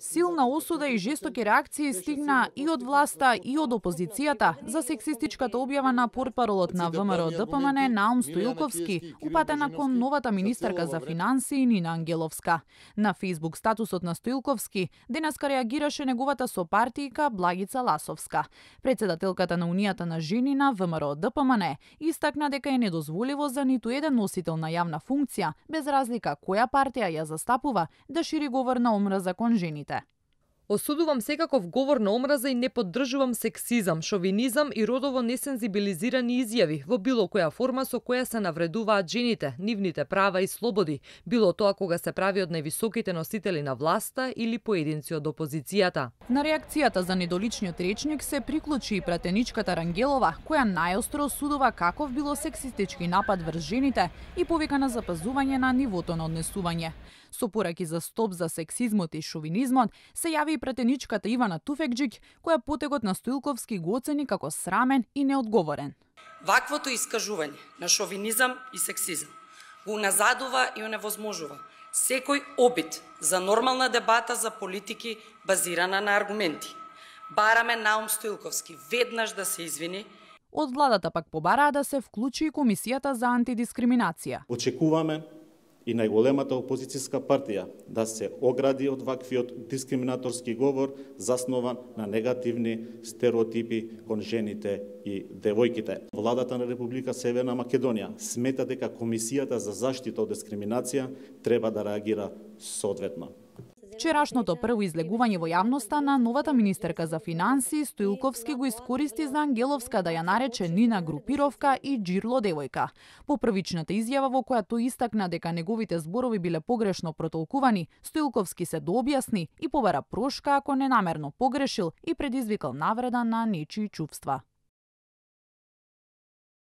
Силна осуда и жестоки реакции стигна и од власта и од опозицијата за сексистичката објава на портпаролот на ВМРО ДПМН Наум Стојковски, упатена кон новата министерка за финансии Нина Ангеловска. На Facebook статусот на Стојковски денеска реагираше неговата сопартијка Благица Ласовска. Председателката на Унијата на жени на ВМРО ДПМН истакна дека е недозволиво за ниту еден носител на јавна функција, без разлика која партија ја застапува, да шири говор на на омраза кон жените. Осудувам секаков говор на омраза и не поддржувам сексизам, шовинизам и родово несензибилизирани изјави во било која форма со која се навредуваат жените, нивните права и слободи, било тоа кога се прави од највисоките носители на власта или поединци од опозицијата. На реакцијата за недоличниот речник се приклучи и пратеничката Рангелова, која најостро осудува каков било сексистички напад врз жените и повика на запазување на нивото на однесување. Со пораки за стоп за сексизмот и шовинизмот се јави и претеничката Ивана Туфекџик која потекот на Стојковски го оцени како срамен и неодговорен. Ваквото искажување на шовинизам и сексизам го назадува и оневозможува секој обид за нормална дебата за политики базирана на аргументи. Бараме Наум Стојковски веднаш да се извини Од владата пак побараа да се вклучи и комисијата за антидискриминација. Очекуваме и најголемата опозицијска партија да се огради од ваквиот дискриминаторски говор заснован на негативни стереотипи кон жените и девојките. Владата на Република Северна Македонија смета дека Комисијата за заштита од дискриминација треба да реагира соодветно. Вчерашното прво излегување во јавноста на новата министерка за финансии Стоилковски го искористи за Ангеловска да ја нарече Нина групировка и Джирло девојка. По првичната изјава во која тој истакна дека неговите зборови биле погрешно протолкувани, Стоилковски се дообјасни и побара прошка ако ненамерно погрешил и предизвикал навреда на нечии чувства.